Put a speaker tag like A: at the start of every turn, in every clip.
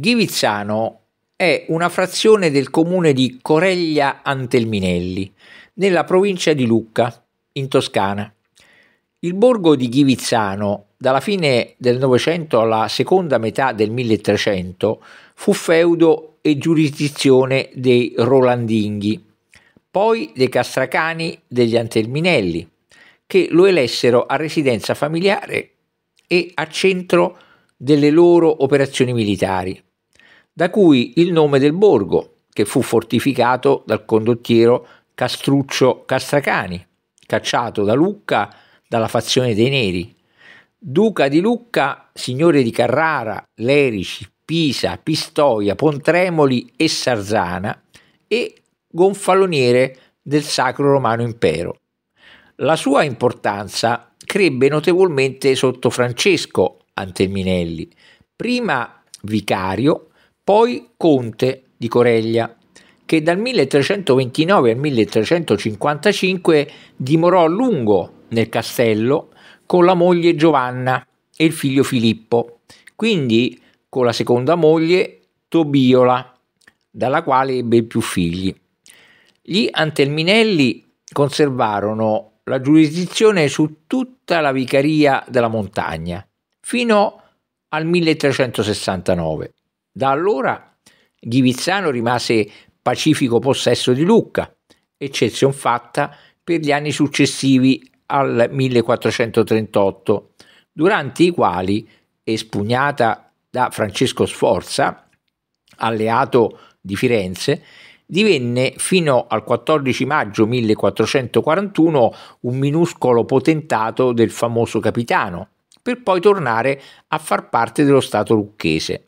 A: Ghivizzano è una frazione del comune di Coreglia Antelminelli, nella provincia di Lucca, in Toscana. Il borgo di Ghivizzano, dalla fine del Novecento alla seconda metà del 1300, fu feudo e giurisdizione dei Rolandinghi, poi dei Castracani degli Antelminelli, che lo elessero a residenza familiare e a centro delle loro operazioni militari da cui il nome del borgo, che fu fortificato dal condottiero Castruccio Castracani, cacciato da Lucca dalla fazione dei Neri. Duca di Lucca, signore di Carrara, Lerici, Pisa, Pistoia, Pontremoli e Sarzana e gonfaloniere del Sacro Romano Impero. La sua importanza crebbe notevolmente sotto Francesco Antelminelli, prima vicario poi conte di Coreglia, che dal 1329 al 1355 dimorò a lungo nel castello con la moglie Giovanna e il figlio Filippo, quindi con la seconda moglie Tobiola, dalla quale ebbe più figli. Gli Antelminelli conservarono la giurisdizione su tutta la vicaria della montagna fino al 1369. Da allora Ghivizzano rimase pacifico possesso di Lucca, eccezion fatta per gli anni successivi al 1438, durante i quali, espugnata da Francesco Sforza, alleato di Firenze, divenne fino al 14 maggio 1441 un minuscolo potentato del famoso capitano, per poi tornare a far parte dello Stato lucchese.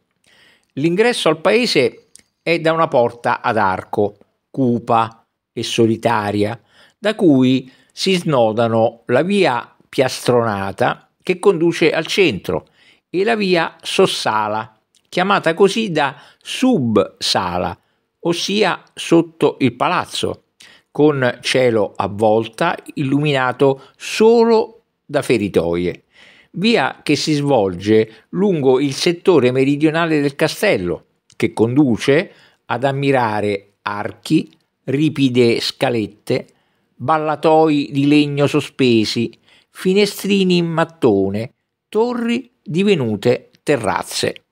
A: L'ingresso al paese è da una porta ad arco, cupa e solitaria, da cui si snodano la via piastronata che conduce al centro e la via sossala, chiamata così da subsala, ossia sotto il palazzo, con cielo a volta illuminato solo da feritoie via che si svolge lungo il settore meridionale del castello, che conduce ad ammirare archi, ripide scalette, ballatoi di legno sospesi, finestrini in mattone, torri divenute terrazze.